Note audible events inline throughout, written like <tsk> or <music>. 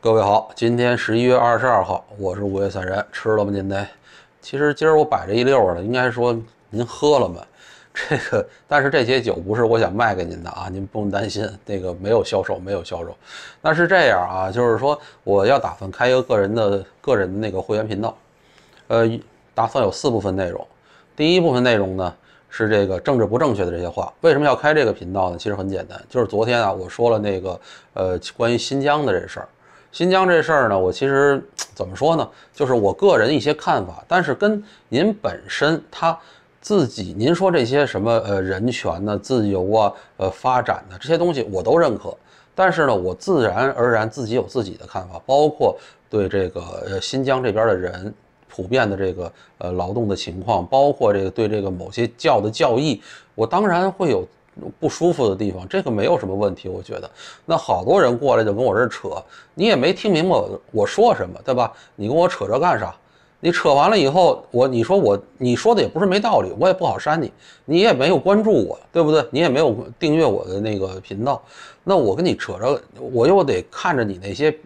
各位好，今天十一月二十二号，我是五月三人，吃了吗您得？其实今儿我摆这一溜儿应该说您喝了吗？<laughs> 这个，但是这些酒不是我想卖给您的啊，您不用担心，那个没有销售，没有销售。那是这样啊，就是说我要打算开一个个人的个人的那个会员频道，呃，打算有四部分内容。第一部分内容呢是这个政治不正确的这些话。为什么要开这个频道呢？其实很简单，就是昨天啊我说了那个呃关于新疆的这事儿。新疆这事儿呢，我其实 <tsk> 怎么说呢？就是我个人一些看法，但是跟您本身他自己，您说这些什么呃人权呢、自由啊、呃发展呢这些东西，我都认可。但是呢，我自然而然自己有自己的看法，包括对这个呃新疆这边的人普遍的这个呃劳动的情况，包括这个对这个某些教的教义，我当然会有。不舒服的地方，这个没有什么问题，我觉得。那好多人过来就跟我这儿扯，你也没听明白我说什么，对吧？你跟我扯这干啥？你扯完了以后，我你说我你说的也不是没道理，我也不好删你，你也没有关注我，对不对？你也没有订阅我的那个频道，那我跟你扯着，我又得看着你那些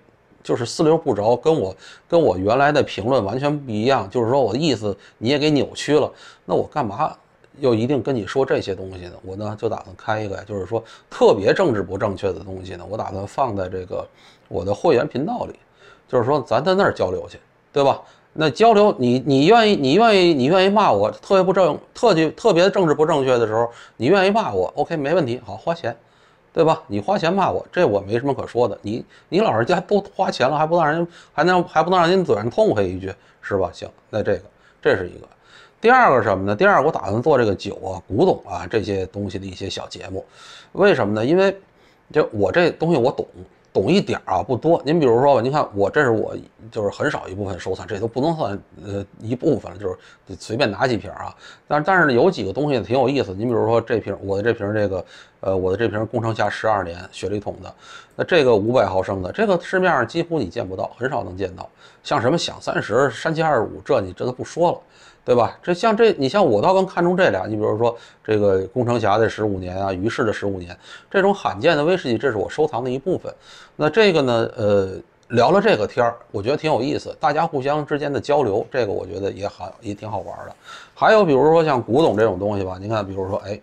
就是四流不着，跟我跟我原来的评论完全不一样，就是说我的意思你也给扭曲了，那我干嘛？又一定跟你说这些东西呢？我呢就打算开一个，就是说特别政治不正确的东西呢，我打算放在这个我的会员频道里，就是说咱在那儿交流去，对吧？那交流，你你愿意，你愿意，你愿意骂我特别不正特特别政治不正确的时候，你愿意骂我，OK，没问题，好花钱，对吧？你花钱骂我，这我没什么可说的。你你老人家都花钱了，还不能让人，还能还不能让您嘴上痛快一句，是吧行？那这个这是一个。第二个什么呢？第二，我打算做这个酒啊、古董啊这些东西的一些小节目。为什么呢？因为就我这东西我懂，懂一点儿啊，不多。您比如说吧，您看我这是我就是很少一部分收藏，这都不能算呃一部分了，就是随便拿几瓶啊。但但是呢，有几个东西挺有意思。您比如说这瓶，我的这瓶这个，呃，我的这瓶工程下十二年雪梨桶的，那这个五百毫升的，这个市面上几乎你见不到，很少能见到。像什么响三十、山七二十五，这你这都不说了。对吧？这像这，你像我倒更看重这俩。你比如说这个工程侠的十五年啊，于是的十五年，这种罕见的威士忌，这是我收藏的一部分。那这个呢，呃，聊了这个天儿，我觉得挺有意思，大家互相之间的交流，这个我觉得也好，也挺好玩的。还有比如说像古董这种东西吧，你看，比如说哎，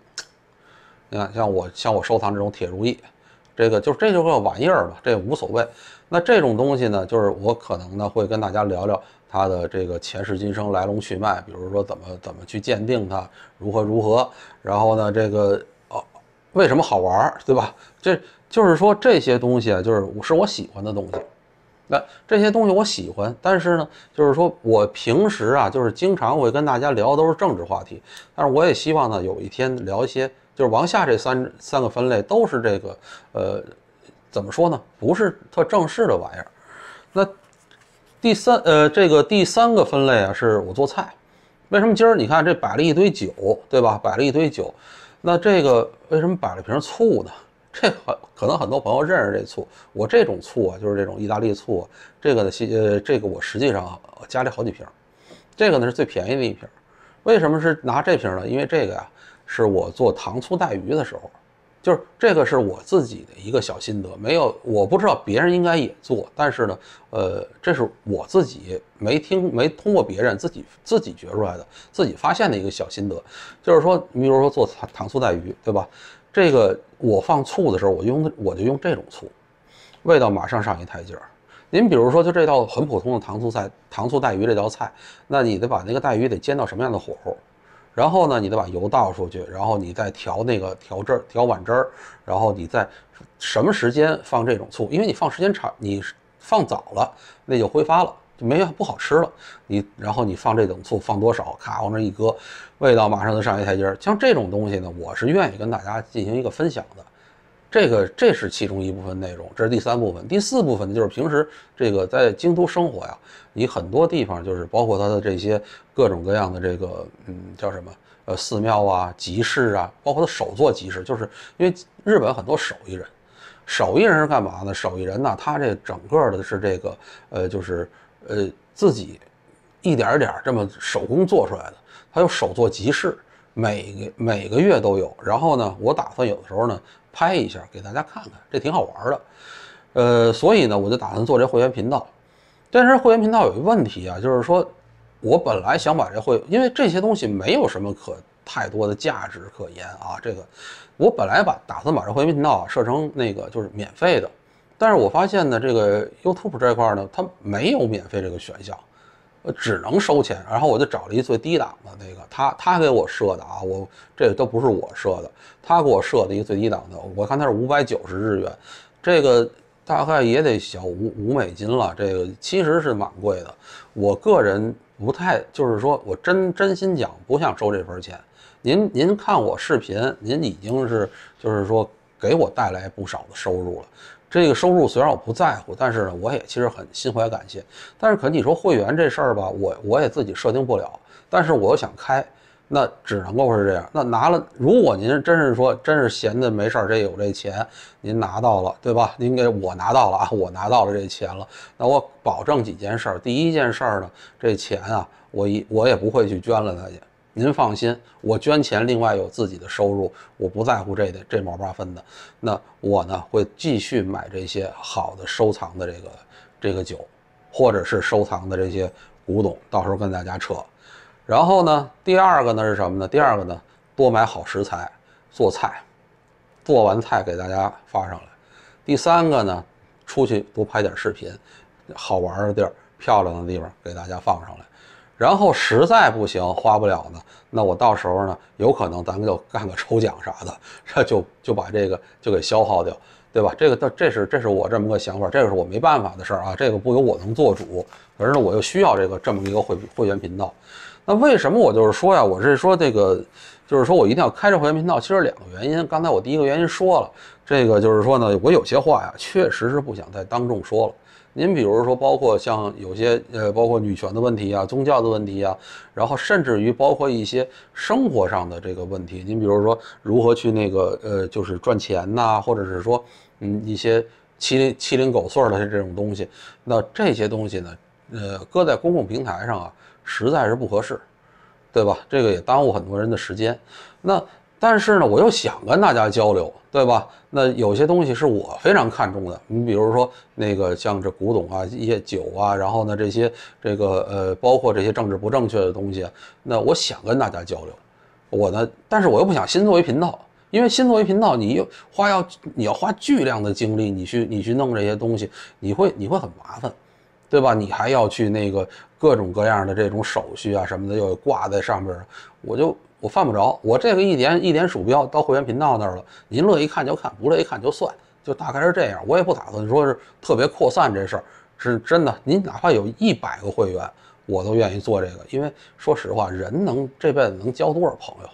你看像我像我收藏这种铁如意，这个就这就是个玩意儿吧，这无所谓。那这种东西呢，就是我可能呢会跟大家聊聊。它的这个前世今生来龙去脉，比如说怎么怎么去鉴定它，如何如何，然后呢，这个哦，为什么好玩，对吧？这就是说这些东西啊，就是是我喜欢的东西。那这些东西我喜欢，但是呢，就是说我平时啊，就是经常会跟大家聊都是政治话题，但是我也希望呢，有一天聊一些，就是往下这三三个分类都是这个呃，怎么说呢？不是特正式的玩意儿，那。第三，呃，这个第三个分类啊，是我做菜。为什么今儿你看这摆了一堆酒，对吧？摆了一堆酒，那这个为什么摆了瓶醋呢？这很可能很多朋友认识这醋。我这种醋啊，就是这种意大利醋。这个呢，西呃，这个我实际上家里好几瓶。这个呢是最便宜的一瓶。为什么是拿这瓶呢？因为这个呀，是我做糖醋带鱼的时候。就是这个是我自己的一个小心得，没有我不知道别人应该也做，但是呢，呃，这是我自己没听没通过别人自己自己觉出来的，自己发现的一个小心得。就是说，你比如说做糖糖醋带鱼，对吧？这个我放醋的时候，我用我就用这种醋，味道马上上一台阶儿。您比如说，就这道很普通的糖醋菜，糖醋带鱼这道菜，那你得把那个带鱼得煎到什么样的火候？然后呢，你再把油倒出去，然后你再调那个调汁儿、调碗汁儿，然后你再什么时间放这种醋？因为你放时间长，你放早了那就挥发了，就没不好吃了。你然后你放这种醋放多少？咔往那一搁，味道马上就上一台阶儿。像这种东西呢，我是愿意跟大家进行一个分享的。这个这是其中一部分内容，这是第三部分，第四部分就是平时这个在京都生活呀，你很多地方就是包括它的这些各种各样的这个嗯叫什么呃寺庙啊集市啊，包括它手作集市，就是因为日本很多手艺人，手艺人是干嘛呢？手艺人呢，他这整个的是这个呃就是呃自己一点点这么手工做出来的，他有手作集市，每个每个月都有。然后呢，我打算有的时候呢。拍一下给大家看看，这挺好玩的，呃，所以呢，我就打算做这会员频道。但是会员频道有一个问题啊，就是说，我本来想把这会，因为这些东西没有什么可太多的价值可言啊。这个，我本来把打算把这会员频道设成那个就是免费的，但是我发现呢，这个 YouTube 这块呢，它没有免费这个选项。只能收钱，然后我就找了一最低档的那个，他他给我设的啊，我这都不是我设的，他给我设的一个最低档的，我看他是五百九十日元，这个大概也得小五五美金了，这个其实是蛮贵的，我个人不太就是说我真真心讲不想收这份钱，您您看我视频，您已经是就是说给我带来不少的收入了。这个收入虽然我不在乎，但是呢，我也其实很心怀感谢。但是可你说会员这事儿吧，我我也自己设定不了。但是我又想开，那只能够是这样。那拿了，如果您真是说真是闲的没事儿，这有这钱，您拿到了，对吧？您给我拿到了啊，我拿到了这钱了。那我保证几件事儿，第一件事儿呢，这钱啊，我一我也不会去捐了它去。您放心，我捐钱，另外有自己的收入，我不在乎这的这毛八分的。那我呢会继续买这些好的收藏的这个这个酒，或者是收藏的这些古董，到时候跟大家扯。然后呢，第二个呢是什么呢？第二个呢，多买好食材做菜，做完菜给大家发上来。第三个呢，出去多拍点视频，好玩的地儿、漂亮的地方给大家放上来。然后实在不行花不了呢，那我到时候呢，有可能咱们就干个抽奖啥的，这就就把这个就给消耗掉，对吧？这个这这是这是我这么个想法，这个是我没办法的事儿啊，这个不由我能做主，可是我又需要这个这么一个会会员频道。那为什么我就是说呀？我是说这个，就是说我一定要开着会员频道，其实两个原因。刚才我第一个原因说了，这个就是说呢，我有些话呀，确实是不想再当众说了。您比如说，包括像有些呃，包括女权的问题啊，宗教的问题啊，然后甚至于包括一些生活上的这个问题。您比如说，如何去那个呃，就是赚钱呐，或者是说，嗯，一些欺凌欺凌狗碎的这种东西。那这些东西呢，呃，搁在公共平台上啊，实在是不合适，对吧？这个也耽误很多人的时间。那但是呢，我又想跟大家交流，对吧？那有些东西是我非常看重的，你比如说那个像这古董啊，一些酒啊，然后呢这些这个呃，包括这些政治不正确的东西，那我想跟大家交流。我呢，但是我又不想新作为频道，因为新作为频道，你又花要你要花巨量的精力，你去你去弄这些东西，你会你会很麻烦，对吧？你还要去那个各种各样的这种手续啊什么的，又挂在上边儿，我就。我犯不着，我这个一点一点鼠标到会员频道那儿了，您乐意看就看，不乐意看就算，就大概是这样。我也不打算说是特别扩散这事儿，是真的。您哪怕有一百个会员，我都愿意做这个，因为说实话，人能这辈子能交多少朋友，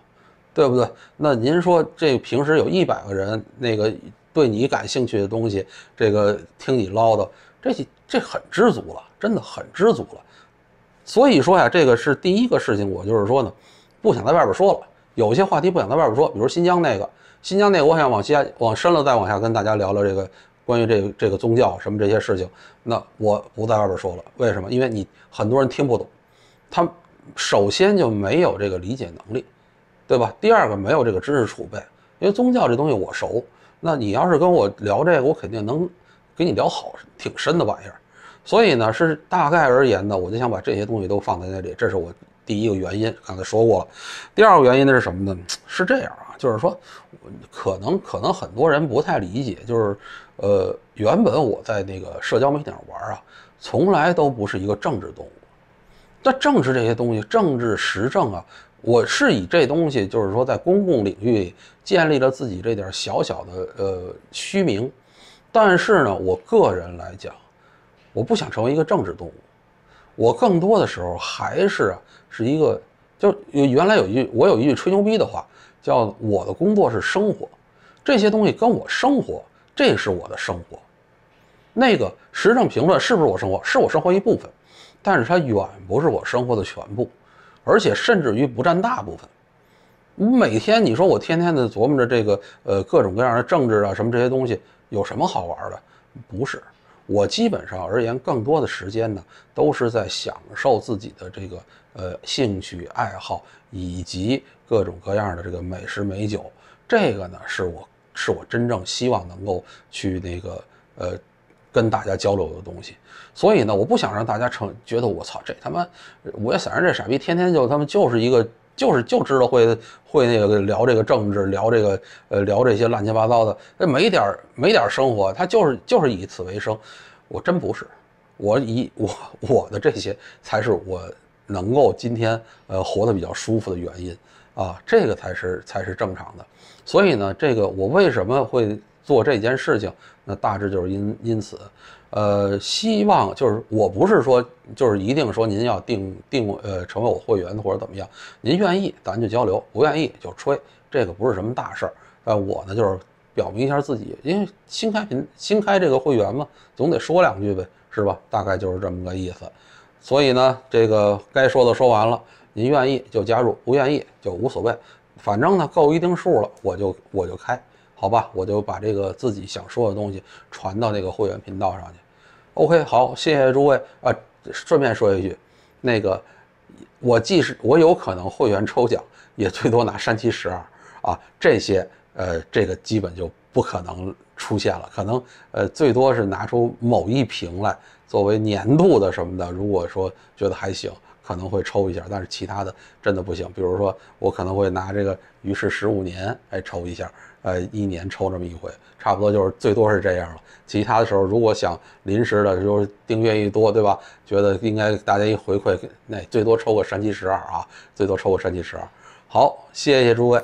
对不对？那您说这平时有一百个人那个对你感兴趣的东西，这个听你唠叨，这这很知足了，真的很知足了。所以说呀，这个是第一个事情，我就是说呢。不想在外边说了，有些话题不想在外边说，比如新疆那个，新疆那个，我想往西往深了再往下跟大家聊聊这个关于这个这个宗教什么这些事情，那我不在外边说了，为什么？因为你很多人听不懂，他首先就没有这个理解能力，对吧？第二个没有这个知识储备，因为宗教这东西我熟，那你要是跟我聊这个，我肯定能给你聊好，挺深的玩意儿。所以呢，是大概而言呢，我就想把这些东西都放在那里，这是我。第一个原因刚才说过了，第二个原因呢是什么呢？<tsk> 是这样啊，就是说，可能可能很多人不太理解，就是呃，原本我在那个社交媒体上玩啊，从来都不是一个政治动物。那政治这些东西，政治时政啊，我是以这东西就是说在公共领域建立了自己这点小小的呃虚名，但是呢，我个人来讲，我不想成为一个政治动物，我更多的时候还是。是一个，就原来有一句，我有一句吹牛逼的话，叫我的工作是生活，这些东西跟我生活，这是我的生活。那个时政评论是不是我生活？是我生活一部分，但是它远不是我生活的全部，而且甚至于不占大部分。每天你说我天天的琢磨着这个，呃，各种各样的政治啊什么这些东西，有什么好玩的？不是。我基本上而言，更多的时间呢，都是在享受自己的这个呃兴趣爱好，以及各种各样的这个美食美酒。这个呢，是我是我真正希望能够去那个呃跟大家交流的东西。所以呢，我不想让大家成觉得我操这他妈，我也想让这傻逼天天就他妈就是一个。就是就知道会会那个聊这个政治，聊这个呃聊这些乱七八糟的，那没点儿没点儿生活，他就是就是以此为生。我真不是，我以我我的这些才是我能够今天呃活得比较舒服的原因啊，这个才是才是正常的。所以呢，这个我为什么会做这件事情，那大致就是因因此。呃，希望就是我不是说，就是一定说您要定定呃成为我会员或者怎么样，您愿意咱就交流，不愿意就吹，这个不是什么大事儿。呃，我呢就是表明一下自己，因为新开频新开这个会员嘛，总得说两句呗，是吧？大概就是这么个意思。所以呢，这个该说的说完了，您愿意就加入，不愿意就无所谓，反正呢够一定数了，我就我就开，好吧，我就把这个自己想说的东西传到那个会员频道上去。OK，好，谢谢诸位。呃，顺便说一句，那个，我即使我有可能会员抽奖，也最多拿三七十二啊，这些，呃，这个基本就不可能出现了。可能，呃，最多是拿出某一瓶来作为年度的什么的。如果说觉得还行。可能会抽一下，但是其他的真的不行。比如说，我可能会拿这个于是十五年来抽一下，呃，一年抽这么一回，差不多就是最多是这样了。其他的时候，如果想临时的，就是订阅一多，对吧？觉得应该大家一回馈，那最多抽个三七十二啊，最多抽个三七十二。好，谢谢诸位。